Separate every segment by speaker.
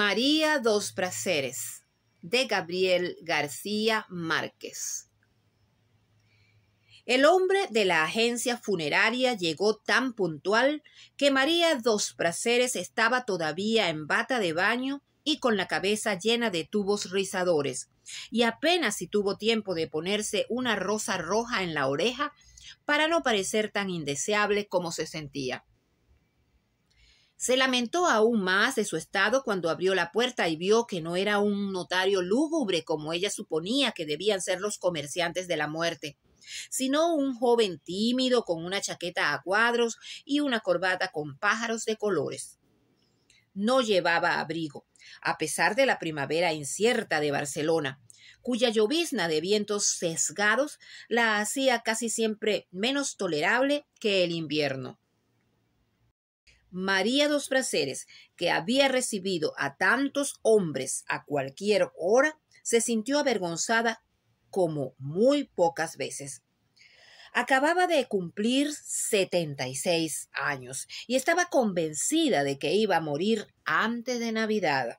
Speaker 1: María dos Praceres de Gabriel García Márquez. El hombre de la agencia funeraria llegó tan puntual que María dos Praceres estaba todavía en bata de baño y con la cabeza llena de tubos rizadores, y apenas si tuvo tiempo de ponerse una rosa roja en la oreja para no parecer tan indeseable como se sentía. Se lamentó aún más de su estado cuando abrió la puerta y vio que no era un notario lúgubre como ella suponía que debían ser los comerciantes de la muerte, sino un joven tímido con una chaqueta a cuadros y una corbata con pájaros de colores. No llevaba abrigo, a pesar de la primavera incierta de Barcelona, cuya llovizna de vientos sesgados la hacía casi siempre menos tolerable que el invierno. María dos Braceres, que había recibido a tantos hombres a cualquier hora, se sintió avergonzada como muy pocas veces. Acababa de cumplir 76 años y estaba convencida de que iba a morir antes de Navidad.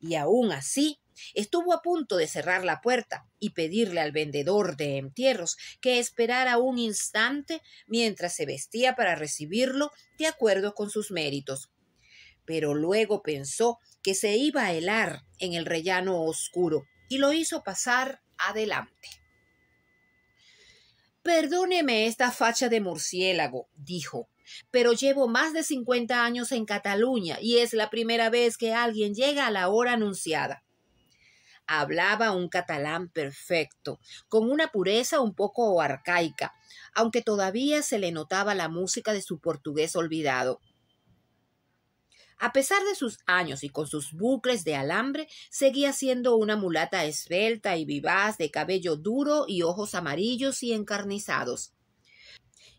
Speaker 1: Y aún así Estuvo a punto de cerrar la puerta y pedirle al vendedor de entierros que esperara un instante mientras se vestía para recibirlo de acuerdo con sus méritos. Pero luego pensó que se iba a helar en el rellano oscuro y lo hizo pasar adelante. Perdóneme esta facha de murciélago, dijo, pero llevo más de cincuenta años en Cataluña y es la primera vez que alguien llega a la hora anunciada. Hablaba un catalán perfecto, con una pureza un poco arcaica, aunque todavía se le notaba la música de su portugués olvidado. A pesar de sus años y con sus bucles de alambre, seguía siendo una mulata esbelta y vivaz, de cabello duro y ojos amarillos y encarnizados.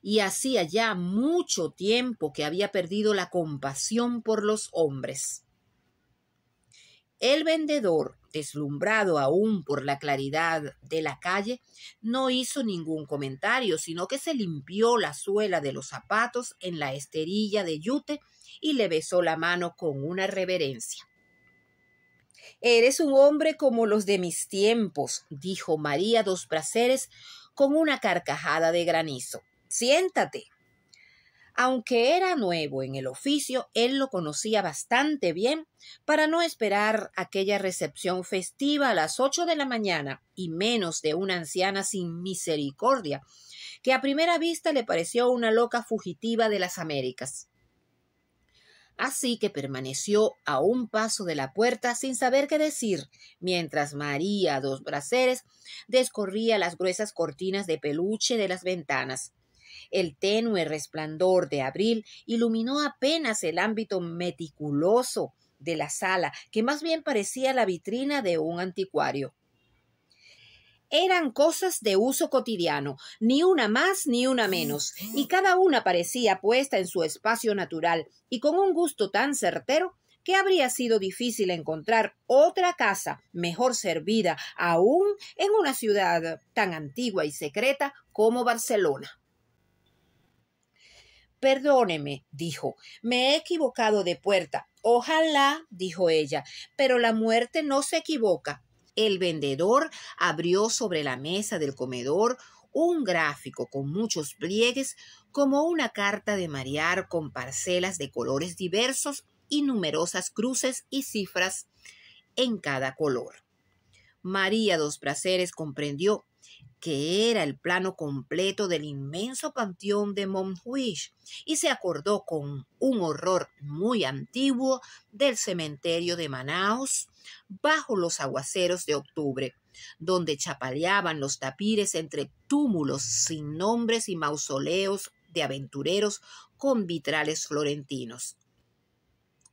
Speaker 1: Y hacía ya mucho tiempo que había perdido la compasión por los hombres. El vendedor, deslumbrado aún por la claridad de la calle, no hizo ningún comentario, sino que se limpió la suela de los zapatos en la esterilla de yute y le besó la mano con una reverencia. Eres un hombre como los de mis tiempos, dijo María dos Braceres con una carcajada de granizo. Siéntate. Aunque era nuevo en el oficio, él lo conocía bastante bien para no esperar aquella recepción festiva a las ocho de la mañana y menos de una anciana sin misericordia, que a primera vista le pareció una loca fugitiva de las Américas. Así que permaneció a un paso de la puerta sin saber qué decir, mientras María dos Braceres descorría las gruesas cortinas de peluche de las ventanas. El tenue resplandor de abril iluminó apenas el ámbito meticuloso de la sala, que más bien parecía la vitrina de un anticuario. Eran cosas de uso cotidiano, ni una más ni una menos, y cada una parecía puesta en su espacio natural y con un gusto tan certero que habría sido difícil encontrar otra casa mejor servida aún en una ciudad tan antigua y secreta como Barcelona. Perdóneme, dijo, me he equivocado de puerta. Ojalá, dijo ella, pero la muerte no se equivoca. El vendedor abrió sobre la mesa del comedor un gráfico con muchos pliegues como una carta de marear con parcelas de colores diversos y numerosas cruces y cifras en cada color. María dos placeres comprendió que era el plano completo del inmenso panteón de Montjuich, y se acordó con un horror muy antiguo del cementerio de Manaus, bajo los aguaceros de octubre, donde chapaleaban los tapires entre túmulos sin nombres y mausoleos de aventureros con vitrales florentinos.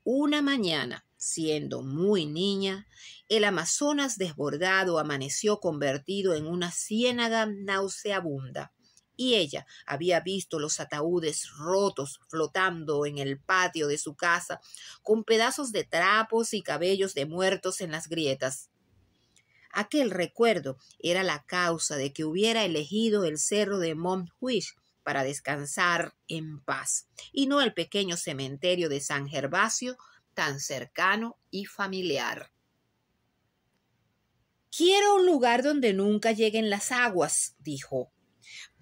Speaker 1: Una mañana, Siendo muy niña, el Amazonas desbordado amaneció convertido en una ciénaga nauseabunda, y ella había visto los ataúdes rotos flotando en el patio de su casa, con pedazos de trapos y cabellos de muertos en las grietas. Aquel recuerdo era la causa de que hubiera elegido el cerro de Montjuich para descansar en paz, y no el pequeño cementerio de San Gervasio tan cercano y familiar. Quiero un lugar donde nunca lleguen las aguas, dijo.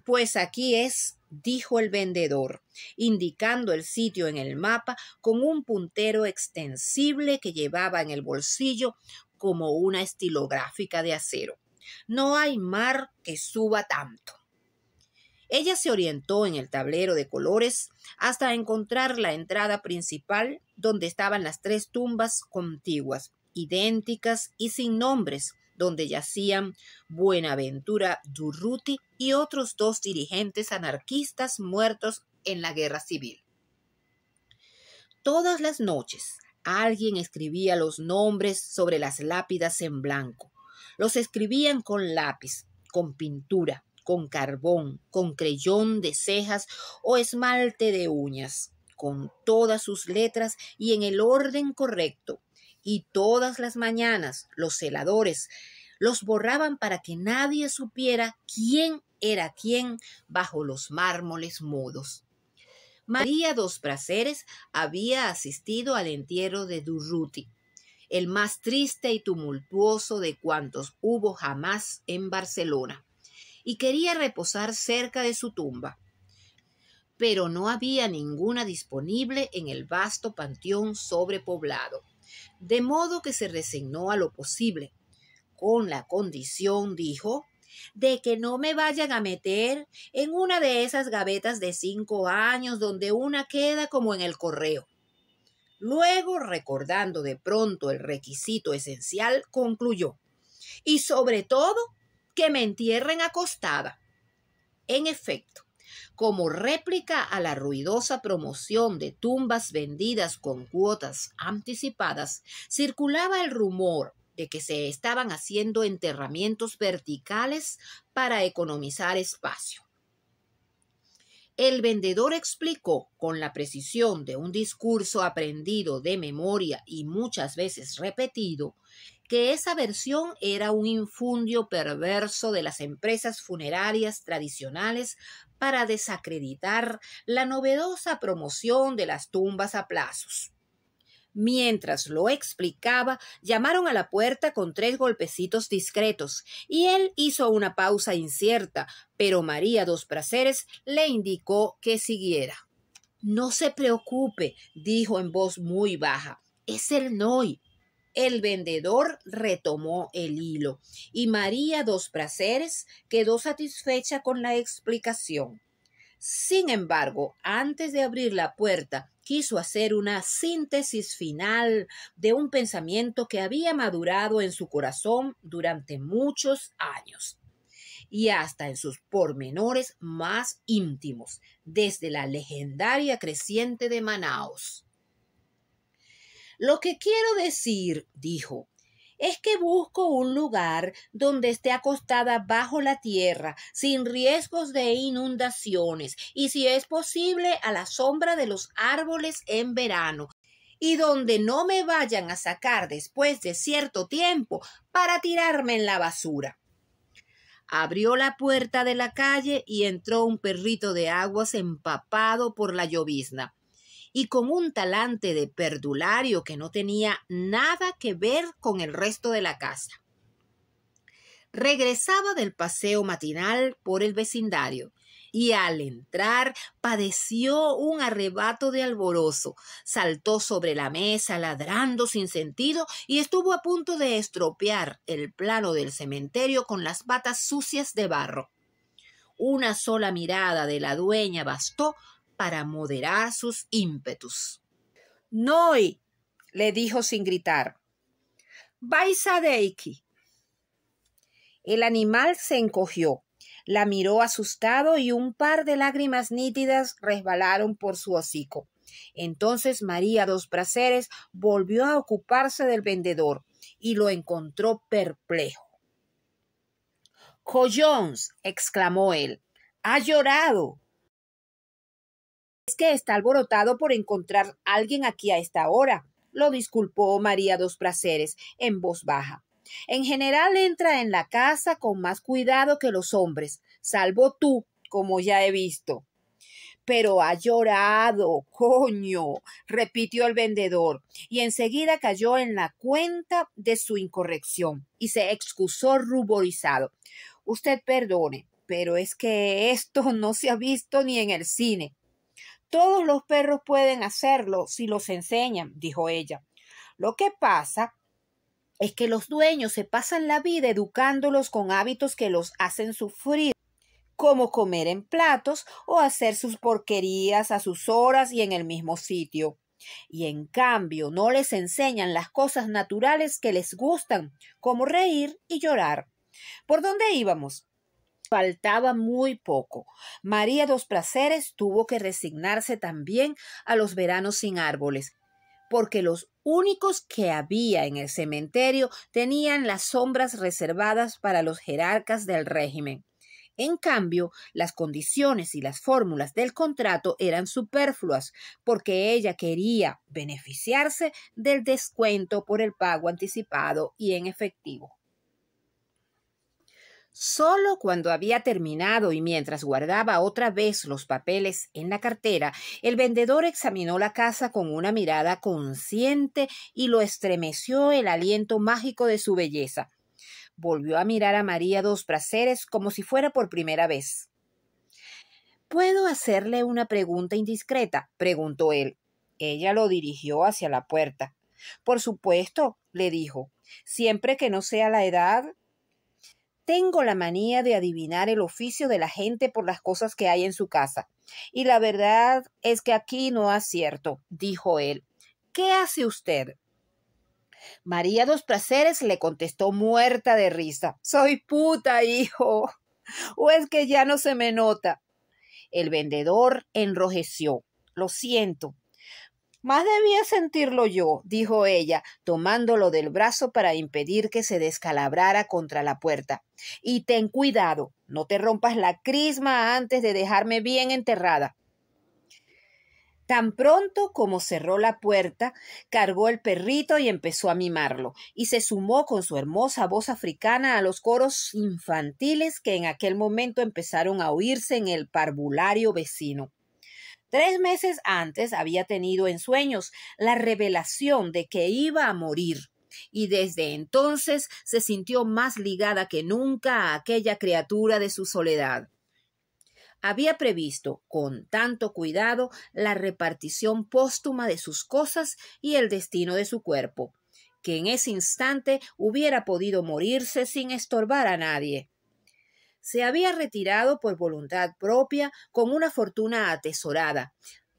Speaker 1: Pues aquí es, dijo el vendedor, indicando el sitio en el mapa con un puntero extensible que llevaba en el bolsillo como una estilográfica de acero. No hay mar que suba tanto. Ella se orientó en el tablero de colores hasta encontrar la entrada principal donde estaban las tres tumbas contiguas, idénticas y sin nombres, donde yacían Buenaventura Durruti y otros dos dirigentes anarquistas muertos en la guerra civil. Todas las noches alguien escribía los nombres sobre las lápidas en blanco. Los escribían con lápiz, con pintura, con carbón, con creyón de cejas o esmalte de uñas, con todas sus letras y en el orden correcto. Y todas las mañanas los celadores los borraban para que nadie supiera quién era quién bajo los mármoles mudos. María dos Braceres había asistido al entierro de Durruti, el más triste y tumultuoso de cuantos hubo jamás en Barcelona y quería reposar cerca de su tumba. Pero no había ninguna disponible en el vasto panteón sobrepoblado, de modo que se resignó a lo posible, con la condición, dijo, de que no me vayan a meter en una de esas gavetas de cinco años donde una queda como en el correo. Luego, recordando de pronto el requisito esencial, concluyó. Y sobre todo, que me entierren acostada. En efecto, como réplica a la ruidosa promoción de tumbas vendidas con cuotas anticipadas, circulaba el rumor de que se estaban haciendo enterramientos verticales para economizar espacio. El vendedor explicó con la precisión de un discurso aprendido de memoria y muchas veces repetido que esa versión era un infundio perverso de las empresas funerarias tradicionales para desacreditar la novedosa promoción de las tumbas a plazos. Mientras lo explicaba, llamaron a la puerta con tres golpecitos discretos, y él hizo una pausa incierta, pero María dos Praceres le indicó que siguiera. No se preocupe, dijo en voz muy baja. Es el Noy. El vendedor retomó el hilo y María dos Praceres quedó satisfecha con la explicación. Sin embargo, antes de abrir la puerta, quiso hacer una síntesis final de un pensamiento que había madurado en su corazón durante muchos años y hasta en sus pormenores más íntimos, desde la legendaria creciente de Manaos. Lo que quiero decir, dijo, es que busco un lugar donde esté acostada bajo la tierra, sin riesgos de inundaciones, y si es posible a la sombra de los árboles en verano, y donde no me vayan a sacar después de cierto tiempo para tirarme en la basura. Abrió la puerta de la calle y entró un perrito de aguas empapado por la llovizna y con un talante de perdulario que no tenía nada que ver con el resto de la casa. Regresaba del paseo matinal por el vecindario y al entrar padeció un arrebato de alborozo. Saltó sobre la mesa ladrando sin sentido y estuvo a punto de estropear el plano del cementerio con las patas sucias de barro. Una sola mirada de la dueña bastó para moderar sus ímpetus. Noi, le dijo sin gritar. deiki! El animal se encogió, la miró asustado y un par de lágrimas nítidas resbalaron por su hocico. Entonces María dos Braceres volvió a ocuparse del vendedor y lo encontró perplejo. Collons, exclamó él, ha llorado que está alborotado por encontrar alguien aquí a esta hora, lo disculpó María dos Praceres en voz baja. En general entra en la casa con más cuidado que los hombres, salvo tú, como ya he visto. Pero ha llorado, coño, repitió el vendedor, y enseguida cayó en la cuenta de su incorrección y se excusó ruborizado. Usted perdone, pero es que esto no se ha visto ni en el cine. Todos los perros pueden hacerlo si los enseñan, dijo ella. Lo que pasa es que los dueños se pasan la vida educándolos con hábitos que los hacen sufrir como comer en platos o hacer sus porquerías a sus horas y en el mismo sitio. Y en cambio no les enseñan las cosas naturales que les gustan, como reír y llorar. ¿Por dónde íbamos? faltaba muy poco. María dos Placeres tuvo que resignarse también a los veranos sin árboles, porque los únicos que había en el cementerio tenían las sombras reservadas para los jerarcas del régimen. En cambio, las condiciones y las fórmulas del contrato eran superfluas, porque ella quería beneficiarse del descuento por el pago anticipado y en efectivo. Solo cuando había terminado y mientras guardaba otra vez los papeles en la cartera, el vendedor examinó la casa con una mirada consciente y lo estremeció el aliento mágico de su belleza. Volvió a mirar a María dos Praceres como si fuera por primera vez. ¿Puedo hacerle una pregunta indiscreta? preguntó él. Ella lo dirigió hacia la puerta. Por supuesto, le dijo, siempre que no sea la edad tengo la manía de adivinar el oficio de la gente por las cosas que hay en su casa. Y la verdad es que aquí no acierto, dijo él. ¿Qué hace usted? María dos Placeres le contestó muerta de risa. Soy puta, hijo. ¿O es que ya no se me nota? El vendedor enrojeció. Lo siento, más debía sentirlo yo, dijo ella, tomándolo del brazo para impedir que se descalabrara contra la puerta. Y ten cuidado, no te rompas la crisma antes de dejarme bien enterrada. Tan pronto como cerró la puerta, cargó el perrito y empezó a mimarlo, y se sumó con su hermosa voz africana a los coros infantiles que en aquel momento empezaron a oírse en el parvulario vecino. Tres meses antes había tenido en sueños la revelación de que iba a morir y desde entonces se sintió más ligada que nunca a aquella criatura de su soledad. Había previsto con tanto cuidado la repartición póstuma de sus cosas y el destino de su cuerpo, que en ese instante hubiera podido morirse sin estorbar a nadie. Se había retirado por voluntad propia con una fortuna atesorada,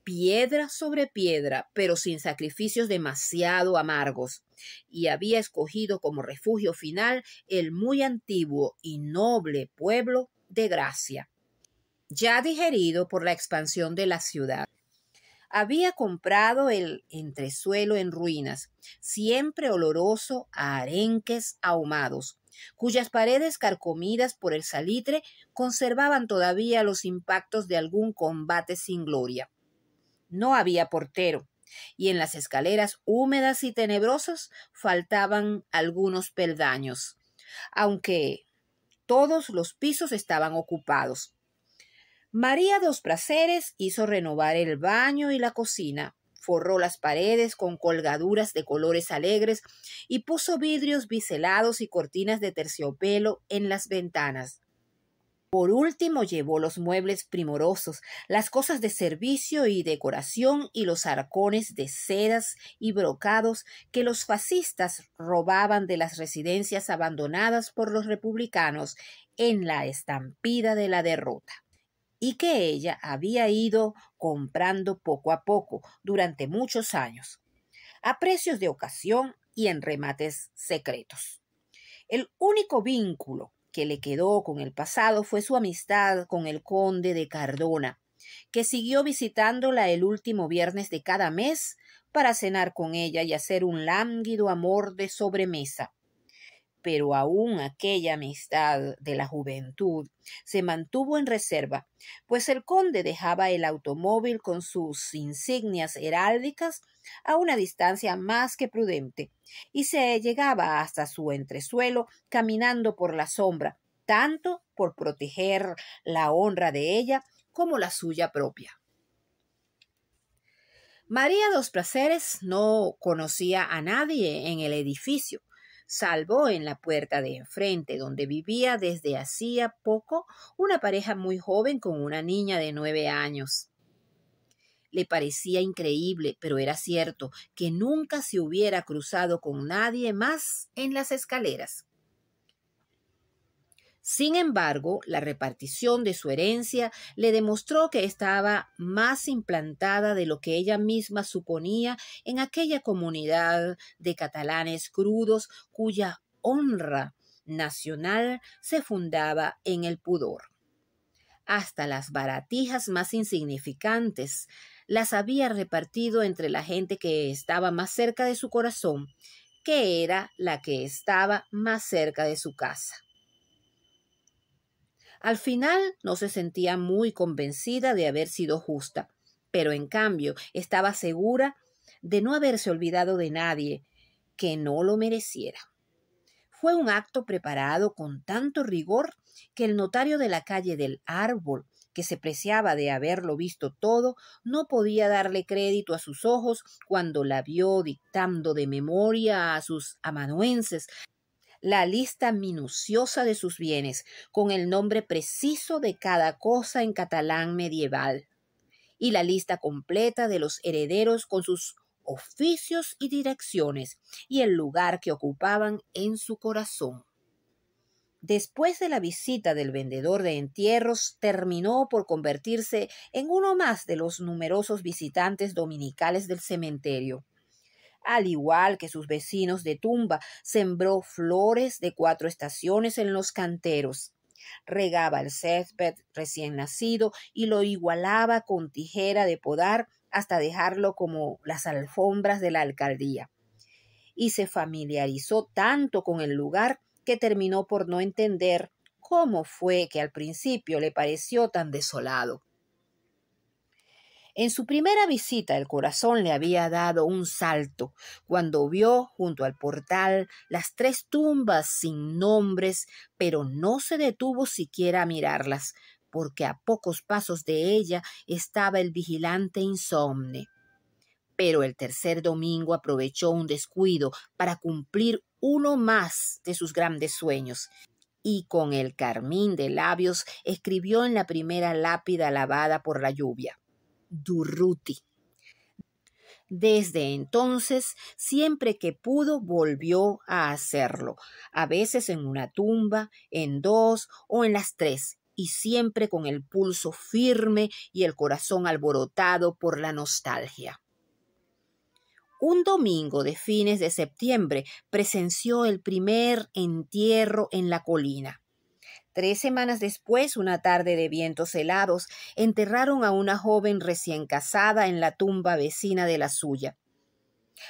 Speaker 1: piedra sobre piedra, pero sin sacrificios demasiado amargos, y había escogido como refugio final el muy antiguo y noble pueblo de Gracia, ya digerido por la expansión de la ciudad. Había comprado el entresuelo en ruinas, siempre oloroso a arenques ahumados, cuyas paredes carcomidas por el salitre conservaban todavía los impactos de algún combate sin gloria. No había portero, y en las escaleras húmedas y tenebrosas faltaban algunos peldaños, aunque todos los pisos estaban ocupados. María dos Praceres hizo renovar el baño y la cocina, forró las paredes con colgaduras de colores alegres y puso vidrios biselados y cortinas de terciopelo en las ventanas. Por último llevó los muebles primorosos, las cosas de servicio y decoración y los arcones de sedas y brocados que los fascistas robaban de las residencias abandonadas por los republicanos en la estampida de la derrota y que ella había ido comprando poco a poco durante muchos años, a precios de ocasión y en remates secretos. El único vínculo que le quedó con el pasado fue su amistad con el conde de Cardona, que siguió visitándola el último viernes de cada mes para cenar con ella y hacer un lánguido amor de sobremesa pero aún aquella amistad de la juventud se mantuvo en reserva, pues el conde dejaba el automóvil con sus insignias heráldicas a una distancia más que prudente, y se llegaba hasta su entresuelo caminando por la sombra, tanto por proteger la honra de ella como la suya propia. María dos Placeres no conocía a nadie en el edificio, salvo en la puerta de enfrente, donde vivía desde hacía poco una pareja muy joven con una niña de nueve años. Le parecía increíble, pero era cierto, que nunca se hubiera cruzado con nadie más en las escaleras. Sin embargo, la repartición de su herencia le demostró que estaba más implantada de lo que ella misma suponía en aquella comunidad de catalanes crudos cuya honra nacional se fundaba en el pudor. Hasta las baratijas más insignificantes las había repartido entre la gente que estaba más cerca de su corazón, que era la que estaba más cerca de su casa. Al final no se sentía muy convencida de haber sido justa, pero en cambio estaba segura de no haberse olvidado de nadie que no lo mereciera. Fue un acto preparado con tanto rigor que el notario de la calle del árbol, que se preciaba de haberlo visto todo, no podía darle crédito a sus ojos cuando la vio dictando de memoria a sus amanuenses la lista minuciosa de sus bienes, con el nombre preciso de cada cosa en catalán medieval, y la lista completa de los herederos con sus oficios y direcciones, y el lugar que ocupaban en su corazón. Después de la visita del vendedor de entierros, terminó por convertirse en uno más de los numerosos visitantes dominicales del cementerio al igual que sus vecinos de tumba, sembró flores de cuatro estaciones en los canteros. Regaba el césped recién nacido y lo igualaba con tijera de podar hasta dejarlo como las alfombras de la alcaldía. Y se familiarizó tanto con el lugar que terminó por no entender cómo fue que al principio le pareció tan desolado. En su primera visita el corazón le había dado un salto cuando vio junto al portal las tres tumbas sin nombres, pero no se detuvo siquiera a mirarlas, porque a pocos pasos de ella estaba el vigilante insomne. Pero el tercer domingo aprovechó un descuido para cumplir uno más de sus grandes sueños y con el carmín de labios escribió en la primera lápida lavada por la lluvia. Durruti. Desde entonces, siempre que pudo, volvió a hacerlo, a veces en una tumba, en dos o en las tres, y siempre con el pulso firme y el corazón alborotado por la nostalgia. Un domingo de fines de septiembre presenció el primer entierro en la colina. Tres semanas después, una tarde de vientos helados, enterraron a una joven recién casada en la tumba vecina de la suya.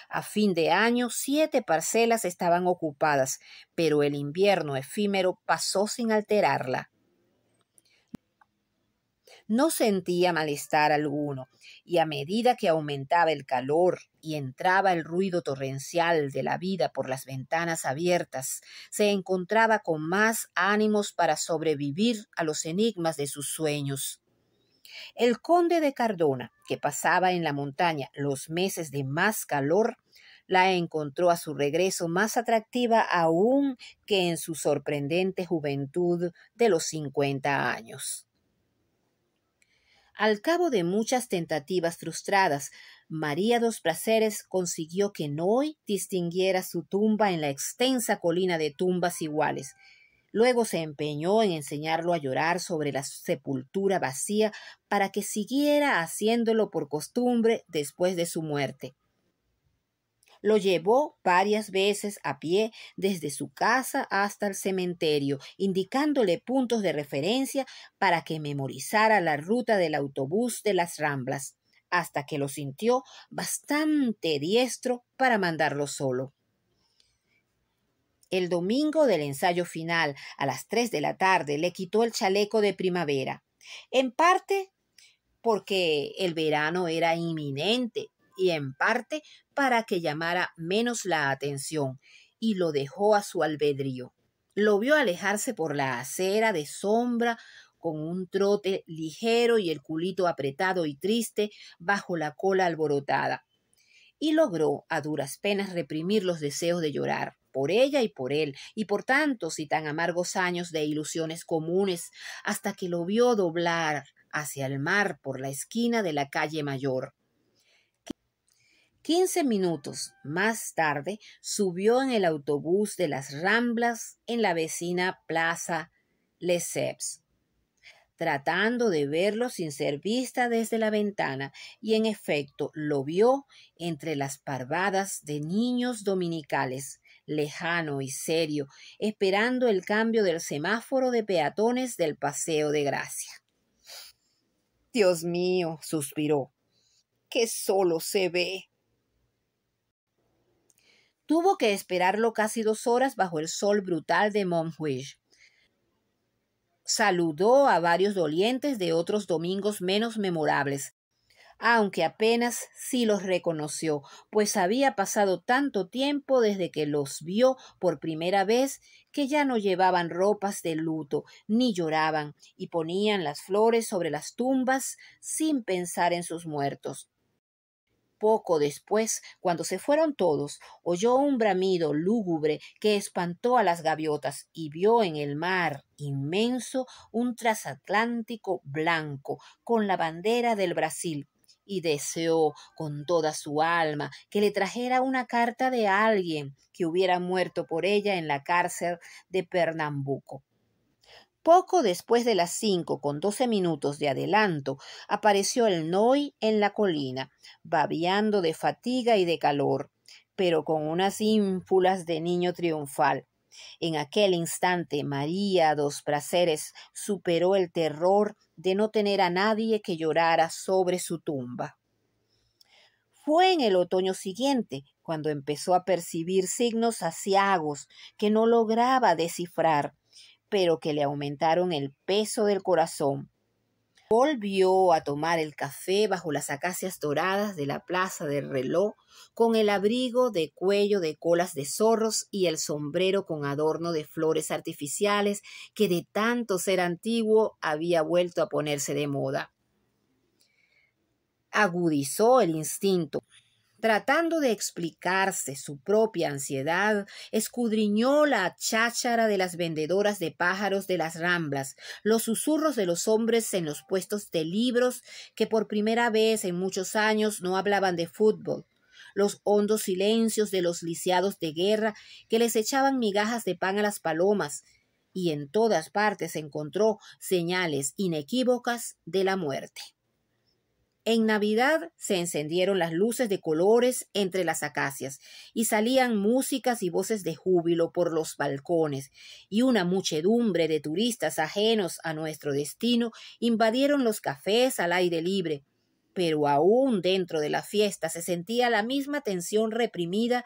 Speaker 1: A fin de año, siete parcelas estaban ocupadas, pero el invierno efímero pasó sin alterarla no sentía malestar alguno, y a medida que aumentaba el calor y entraba el ruido torrencial de la vida por las ventanas abiertas, se encontraba con más ánimos para sobrevivir a los enigmas de sus sueños. El conde de Cardona, que pasaba en la montaña los meses de más calor, la encontró a su regreso más atractiva aún que en su sorprendente juventud de los cincuenta años. Al cabo de muchas tentativas frustradas, María dos Placeres consiguió que Noy distinguiera su tumba en la extensa colina de tumbas iguales. Luego se empeñó en enseñarlo a llorar sobre la sepultura vacía para que siguiera haciéndolo por costumbre después de su muerte. Lo llevó varias veces a pie desde su casa hasta el cementerio, indicándole puntos de referencia para que memorizara la ruta del autobús de las Ramblas, hasta que lo sintió bastante diestro para mandarlo solo. El domingo del ensayo final, a las tres de la tarde, le quitó el chaleco de primavera. En parte porque el verano era inminente y en parte para que llamara menos la atención, y lo dejó a su albedrío. Lo vio alejarse por la acera de sombra con un trote ligero y el culito apretado y triste bajo la cola alborotada. Y logró a duras penas reprimir los deseos de llorar por ella y por él, y por tantos y tan amargos años de ilusiones comunes, hasta que lo vio doblar hacia el mar por la esquina de la calle mayor. Quince minutos más tarde subió en el autobús de las Ramblas en la vecina Plaza Lesseps, tratando de verlo sin ser vista desde la ventana, y en efecto lo vio entre las parvadas de niños dominicales, lejano y serio, esperando el cambio del semáforo de peatones del Paseo de Gracia. Dios mío, suspiró, que solo se ve Tuvo que esperarlo casi dos horas bajo el sol brutal de Montjuich. Saludó a varios dolientes de otros domingos menos memorables, aunque apenas sí los reconoció, pues había pasado tanto tiempo desde que los vio por primera vez que ya no llevaban ropas de luto, ni lloraban, y ponían las flores sobre las tumbas sin pensar en sus muertos. Poco después, cuando se fueron todos, oyó un bramido lúgubre que espantó a las gaviotas y vio en el mar inmenso un trasatlántico blanco con la bandera del Brasil y deseó con toda su alma que le trajera una carta de alguien que hubiera muerto por ella en la cárcel de Pernambuco. Poco después de las cinco, con doce minutos de adelanto, apareció el Noi en la colina, babeando de fatiga y de calor, pero con unas ínfulas de niño triunfal. En aquel instante María dos Praceres superó el terror de no tener a nadie que llorara sobre su tumba. Fue en el otoño siguiente cuando empezó a percibir signos aciagos que no lograba descifrar pero que le aumentaron el peso del corazón. Volvió a tomar el café bajo las acacias doradas de la plaza del reloj, con el abrigo de cuello de colas de zorros y el sombrero con adorno de flores artificiales que de tanto ser antiguo había vuelto a ponerse de moda. Agudizó el instinto Tratando de explicarse su propia ansiedad, escudriñó la cháchara de las vendedoras de pájaros de las ramblas, los susurros de los hombres en los puestos de libros que por primera vez en muchos años no hablaban de fútbol, los hondos silencios de los lisiados de guerra que les echaban migajas de pan a las palomas, y en todas partes encontró señales inequívocas de la muerte. En Navidad se encendieron las luces de colores entre las acacias y salían músicas y voces de júbilo por los balcones y una muchedumbre de turistas ajenos a nuestro destino invadieron los cafés al aire libre. Pero aún dentro de la fiesta se sentía la misma tensión reprimida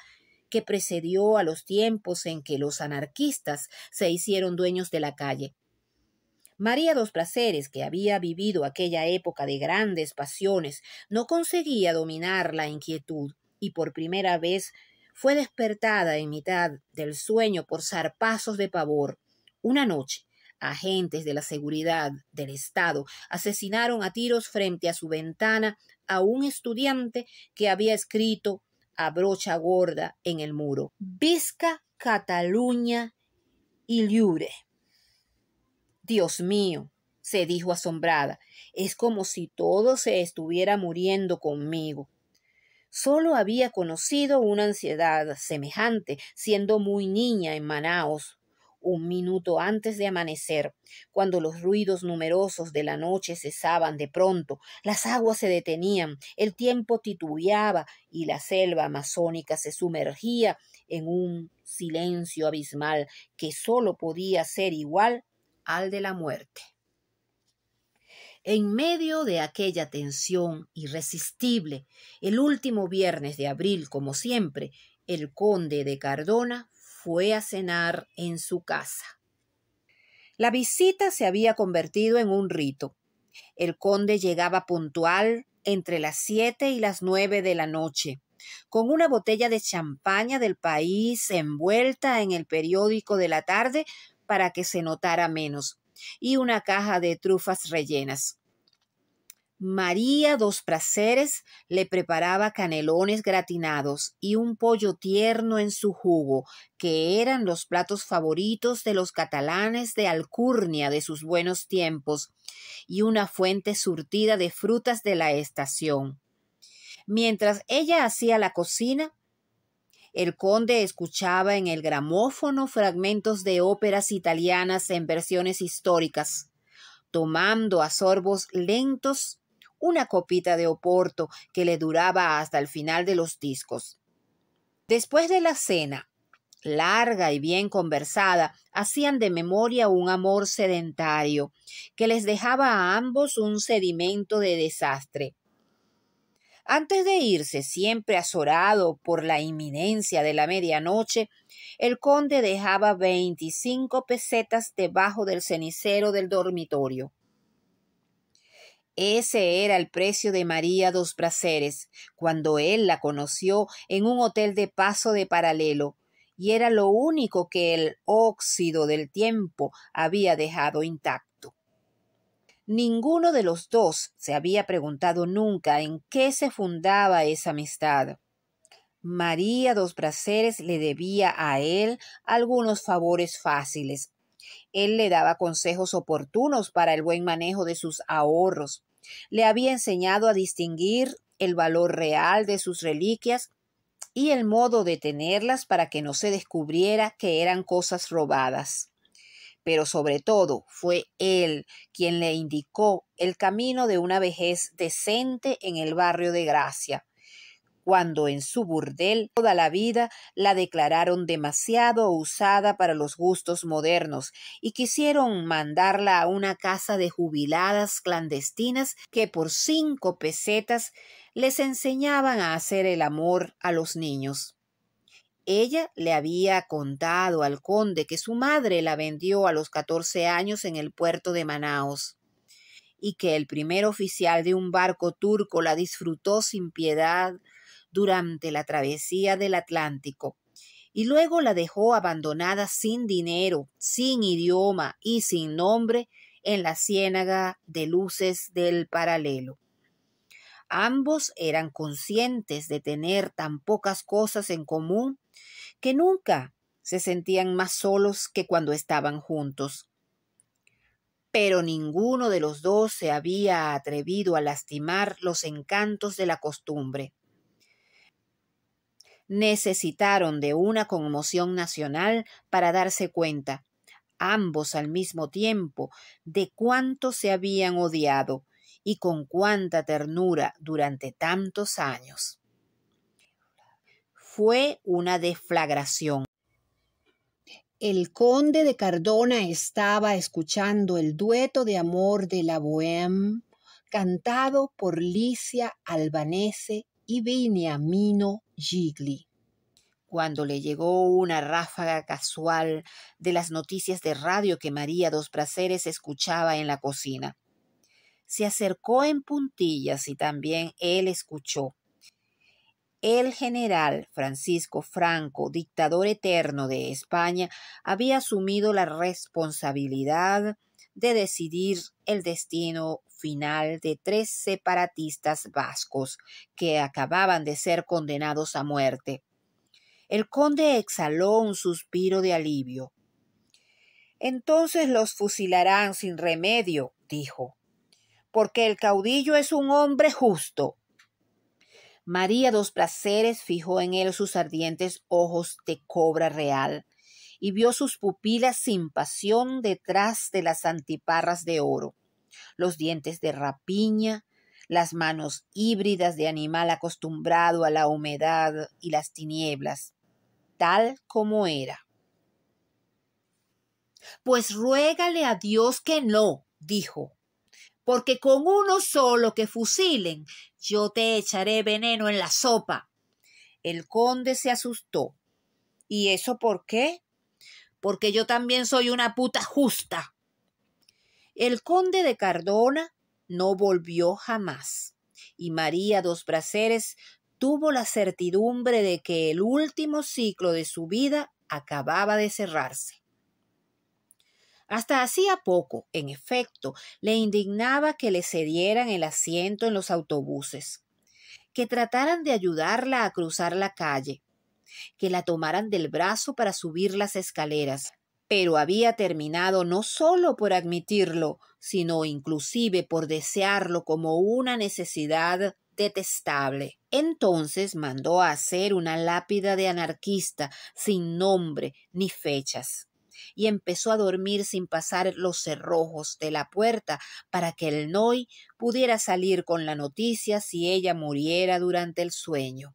Speaker 1: que precedió a los tiempos en que los anarquistas se hicieron dueños de la calle. María dos Placeres, que había vivido aquella época de grandes pasiones, no conseguía dominar la inquietud y por primera vez fue despertada en mitad del sueño por zarpazos de pavor. Una noche, agentes de la seguridad del Estado asesinaron a tiros frente a su ventana a un estudiante que había escrito a brocha gorda en el muro. Vizca, Cataluña y Liure. Dios mío, se dijo asombrada, es como si todo se estuviera muriendo conmigo. Solo había conocido una ansiedad semejante, siendo muy niña en Manaos, un minuto antes de amanecer, cuando los ruidos numerosos de la noche cesaban de pronto, las aguas se detenían, el tiempo titubeaba y la selva amazónica se sumergía en un silencio abismal que solo podía ser igual al de la muerte. En medio de aquella tensión irresistible, el último viernes de abril, como siempre, el conde de Cardona fue a cenar en su casa. La visita se había convertido en un rito. El conde llegaba puntual entre las siete y las nueve de la noche, con una botella de champaña del país envuelta en el periódico de la tarde para que se notara menos, y una caja de trufas rellenas. María dos Praceres le preparaba canelones gratinados y un pollo tierno en su jugo, que eran los platos favoritos de los catalanes de Alcurnia de sus buenos tiempos, y una fuente surtida de frutas de la estación. Mientras ella hacía la cocina, el conde escuchaba en el gramófono fragmentos de óperas italianas en versiones históricas, tomando a sorbos lentos una copita de oporto que le duraba hasta el final de los discos. Después de la cena, larga y bien conversada, hacían de memoria un amor sedentario, que les dejaba a ambos un sedimento de desastre. Antes de irse, siempre azorado por la inminencia de la medianoche, el conde dejaba veinticinco pesetas debajo del cenicero del dormitorio. Ese era el precio de María dos Braceres cuando él la conoció en un hotel de paso de paralelo, y era lo único que el óxido del tiempo había dejado intacto. Ninguno de los dos se había preguntado nunca en qué se fundaba esa amistad. María dos Braceres le debía a él algunos favores fáciles. Él le daba consejos oportunos para el buen manejo de sus ahorros. Le había enseñado a distinguir el valor real de sus reliquias y el modo de tenerlas para que no se descubriera que eran cosas robadas pero sobre todo fue él quien le indicó el camino de una vejez decente en el barrio de Gracia, cuando en su burdel toda la vida la declararon demasiado usada para los gustos modernos y quisieron mandarla a una casa de jubiladas clandestinas que por cinco pesetas les enseñaban a hacer el amor a los niños. Ella le había contado al conde que su madre la vendió a los 14 años en el puerto de Manaos y que el primer oficial de un barco turco la disfrutó sin piedad durante la travesía del Atlántico y luego la dejó abandonada sin dinero, sin idioma y sin nombre en la ciénaga de luces del paralelo. Ambos eran conscientes de tener tan pocas cosas en común que nunca se sentían más solos que cuando estaban juntos. Pero ninguno de los dos se había atrevido a lastimar los encantos de la costumbre. Necesitaron de una conmoción nacional para darse cuenta, ambos al mismo tiempo, de cuánto se habían odiado y con cuánta ternura durante tantos años. Fue una deflagración. El conde de Cardona estaba escuchando el dueto de amor de la Bohème, cantado por Licia Albanese y Viniamino Gigli. Cuando le llegó una ráfaga casual de las noticias de radio que María dos Praceres escuchaba en la cocina se acercó en puntillas y también él escuchó. El general Francisco Franco, dictador eterno de España, había asumido la responsabilidad de decidir el destino final de tres separatistas vascos que acababan de ser condenados a muerte. El conde exhaló un suspiro de alivio. Entonces los fusilarán sin remedio, dijo porque el caudillo es un hombre justo. María dos Placeres fijó en él sus ardientes ojos de cobra real y vio sus pupilas sin pasión detrás de las antiparras de oro, los dientes de rapiña, las manos híbridas de animal acostumbrado a la humedad y las tinieblas, tal como era. Pues ruégale a Dios que no, dijo, porque con uno solo que fusilen, yo te echaré veneno en la sopa. El conde se asustó. ¿Y eso por qué? Porque yo también soy una puta justa. El conde de Cardona no volvió jamás, y María dos Braceres tuvo la certidumbre de que el último ciclo de su vida acababa de cerrarse. Hasta hacía poco, en efecto, le indignaba que le cedieran el asiento en los autobuses, que trataran de ayudarla a cruzar la calle, que la tomaran del brazo para subir las escaleras, pero había terminado no solo por admitirlo, sino inclusive por desearlo como una necesidad detestable. Entonces mandó a hacer una lápida de anarquista sin nombre ni fechas y empezó a dormir sin pasar los cerrojos de la puerta para que el Noy pudiera salir con la noticia si ella muriera durante el sueño.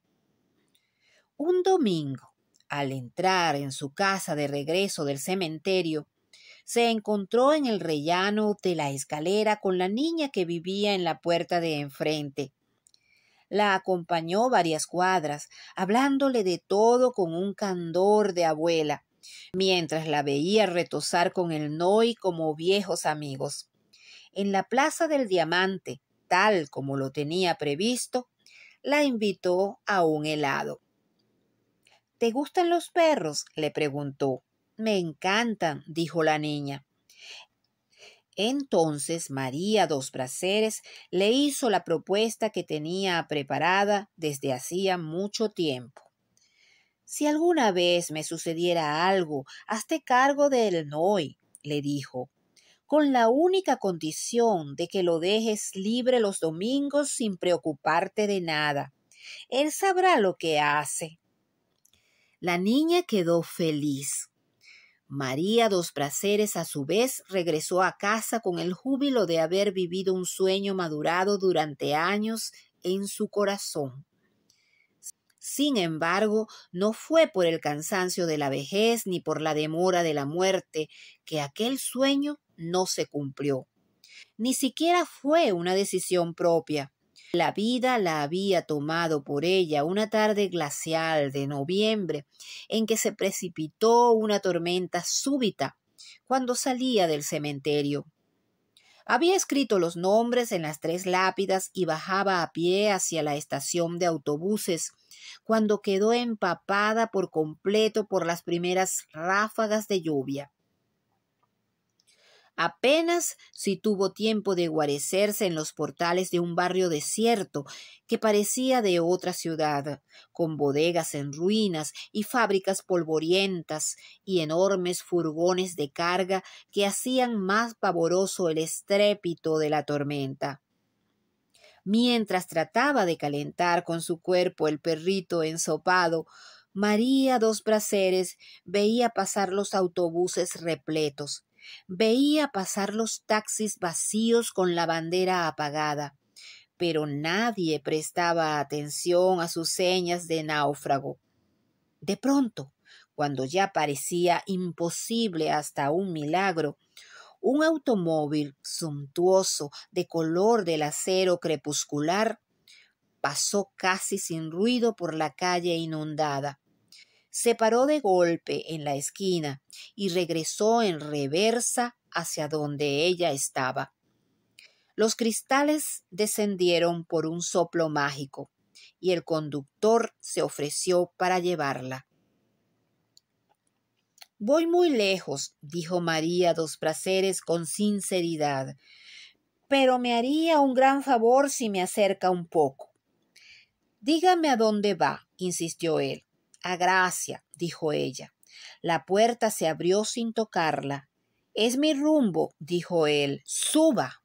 Speaker 1: Un domingo, al entrar en su casa de regreso del cementerio, se encontró en el rellano de la escalera con la niña que vivía en la puerta de enfrente. La acompañó varias cuadras, hablándole de todo con un candor de abuela mientras la veía retosar con el noi como viejos amigos. En la Plaza del Diamante, tal como lo tenía previsto, la invitó a un helado. ¿Te gustan los perros? le preguntó. Me encantan, dijo la niña. Entonces María dos Braceres le hizo la propuesta que tenía preparada desde hacía mucho tiempo. Si alguna vez me sucediera algo, hazte cargo de él hoy, le dijo, con la única condición de que lo dejes libre los domingos sin preocuparte de nada. Él sabrá lo que hace. La niña quedó feliz. María dos Braceres a su vez regresó a casa con el júbilo de haber vivido un sueño madurado durante años en su corazón. Sin embargo, no fue por el cansancio de la vejez ni por la demora de la muerte que aquel sueño no se cumplió. Ni siquiera fue una decisión propia. La vida la había tomado por ella una tarde glacial de noviembre, en que se precipitó una tormenta súbita cuando salía del cementerio. Había escrito los nombres en las tres lápidas y bajaba a pie hacia la estación de autobuses cuando quedó empapada por completo por las primeras ráfagas de lluvia. Apenas si tuvo tiempo de guarecerse en los portales de un barrio desierto que parecía de otra ciudad, con bodegas en ruinas y fábricas polvorientas y enormes furgones de carga que hacían más pavoroso el estrépito de la tormenta. Mientras trataba de calentar con su cuerpo el perrito ensopado, María dos Braceres veía pasar los autobuses repletos, veía pasar los taxis vacíos con la bandera apagada, pero nadie prestaba atención a sus señas de náufrago. De pronto, cuando ya parecía imposible hasta un milagro, un automóvil suntuoso de color del acero crepuscular pasó casi sin ruido por la calle inundada. Se paró de golpe en la esquina y regresó en reversa hacia donde ella estaba. Los cristales descendieron por un soplo mágico y el conductor se ofreció para llevarla. Voy muy lejos, dijo María dos Praceres con sinceridad, pero me haría un gran favor si me acerca un poco. Dígame a dónde va, insistió él. A Gracia, dijo ella. La puerta se abrió sin tocarla. Es mi rumbo, dijo él. Suba.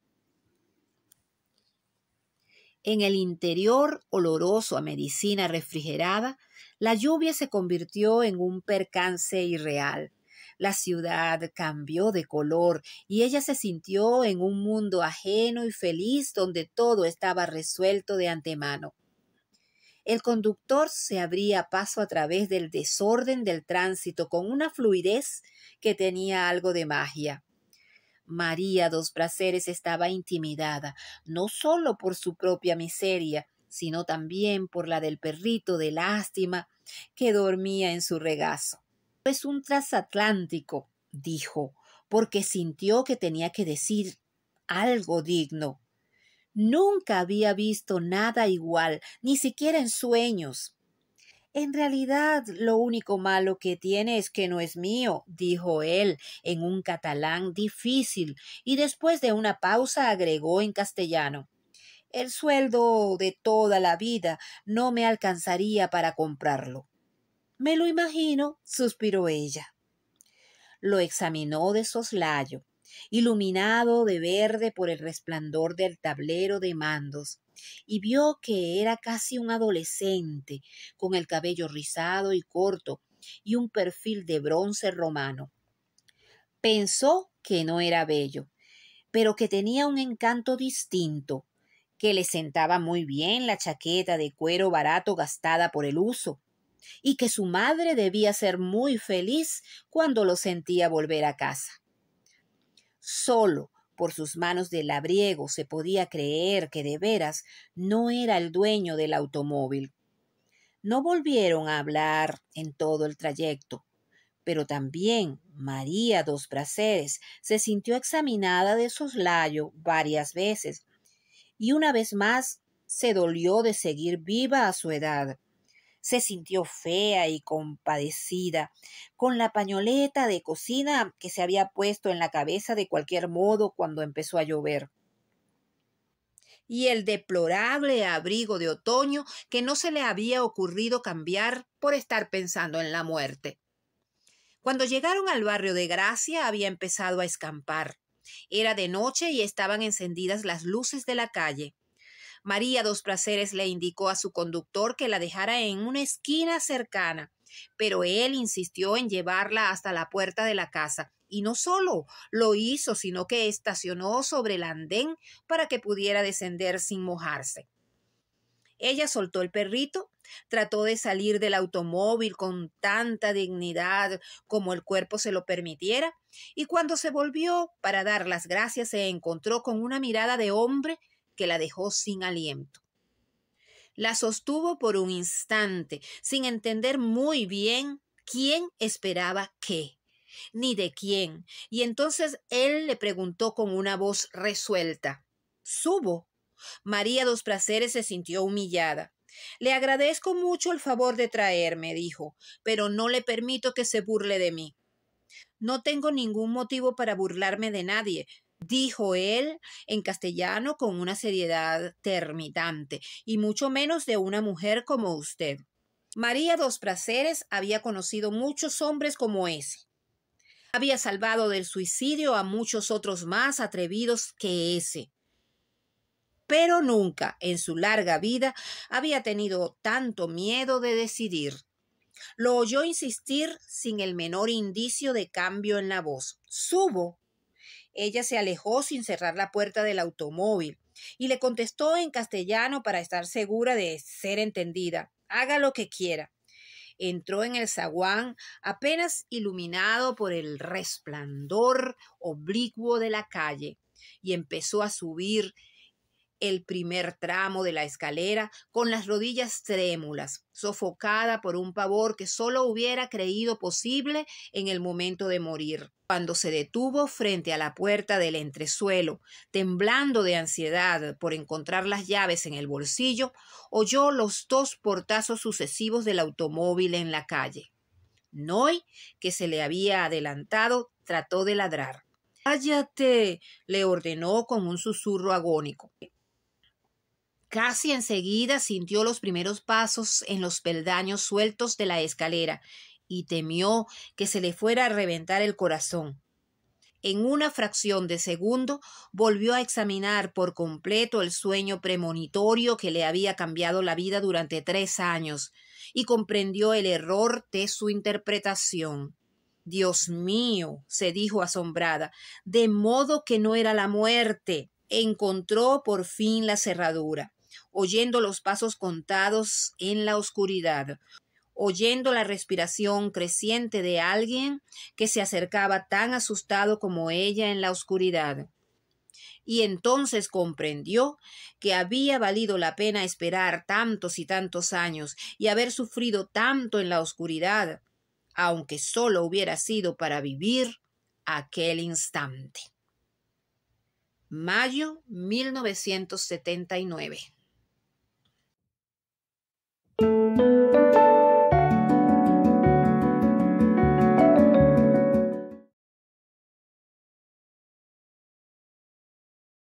Speaker 1: En el interior, oloroso a medicina refrigerada, la lluvia se convirtió en un percance irreal. La ciudad cambió de color y ella se sintió en un mundo ajeno y feliz donde todo estaba resuelto de antemano. El conductor se abría paso a través del desorden del tránsito con una fluidez que tenía algo de magia. María dos Placeres estaba intimidada, no solo por su propia miseria, sino también por la del perrito de lástima que dormía en su regazo. Es un trasatlántico, dijo, porque sintió que tenía que decir algo digno. Nunca había visto nada igual, ni siquiera en sueños. En realidad, lo único malo que tiene es que no es mío, dijo él en un catalán difícil, y después de una pausa agregó en castellano. El sueldo de toda la vida no me alcanzaría para comprarlo. Me lo imagino, suspiró ella. Lo examinó de soslayo, iluminado de verde por el resplandor del tablero de mandos, y vio que era casi un adolescente, con el cabello rizado y corto, y un perfil de bronce romano. Pensó que no era bello, pero que tenía un encanto distinto, que le sentaba muy bien la chaqueta de cuero barato gastada por el uso, y que su madre debía ser muy feliz cuando lo sentía volver a casa. Solo por sus manos de labriego se podía creer que de veras no era el dueño del automóvil. No volvieron a hablar en todo el trayecto, pero también María dos Braceres se sintió examinada de soslayo varias veces y una vez más se dolió de seguir viva a su edad. Se sintió fea y compadecida, con la pañoleta de cocina que se había puesto en la cabeza de cualquier modo cuando empezó a llover y el deplorable abrigo de otoño que no se le había ocurrido cambiar por estar pensando en la muerte. Cuando llegaron al barrio de Gracia había empezado a escampar. Era de noche y estaban encendidas las luces de la calle. María Dos Placeres le indicó a su conductor que la dejara en una esquina cercana, pero él insistió en llevarla hasta la puerta de la casa, y no solo lo hizo, sino que estacionó sobre el andén para que pudiera descender sin mojarse. Ella soltó el perrito Trató de salir del automóvil con tanta dignidad como el cuerpo se lo permitiera, y cuando se volvió para dar las gracias se encontró con una mirada de hombre que la dejó sin aliento. La sostuvo por un instante, sin entender muy bien quién esperaba qué, ni de quién, y entonces él le preguntó con una voz resuelta, ¿Subo? María dos Placeres se sintió humillada. Le agradezco mucho el favor de traerme, dijo, pero no le permito que se burle de mí. No tengo ningún motivo para burlarme de nadie, dijo él en castellano con una seriedad termitante, y mucho menos de una mujer como usted. María dos Praceres había conocido muchos hombres como ese. Había salvado del suicidio a muchos otros más atrevidos que ese pero nunca en su larga vida había tenido tanto miedo de decidir. Lo oyó insistir sin el menor indicio de cambio en la voz. Subo. Ella se alejó sin cerrar la puerta del automóvil y le contestó en castellano para estar segura de ser entendida. Haga lo que quiera. Entró en el zaguán apenas iluminado por el resplandor oblicuo de la calle y empezó a subir el primer tramo de la escalera con las rodillas trémulas, sofocada por un pavor que solo hubiera creído posible en el momento de morir. Cuando se detuvo frente a la puerta del entresuelo, temblando de ansiedad por encontrar las llaves en el bolsillo, oyó los dos portazos sucesivos del automóvil en la calle. Noy, que se le había adelantado, trató de ladrar. Cállate, le ordenó con un susurro agónico. Casi enseguida sintió los primeros pasos en los peldaños sueltos de la escalera y temió que se le fuera a reventar el corazón. En una fracción de segundo volvió a examinar por completo el sueño premonitorio que le había cambiado la vida durante tres años y comprendió el error de su interpretación. Dios mío, se dijo asombrada, de modo que no era la muerte. Encontró por fin la cerradura oyendo los pasos contados en la oscuridad, oyendo la respiración creciente de alguien que se acercaba tan asustado como ella en la oscuridad. Y entonces comprendió que había valido la pena esperar tantos y tantos años y haber sufrido tanto en la oscuridad, aunque solo hubiera sido para vivir aquel instante. Mayo 1979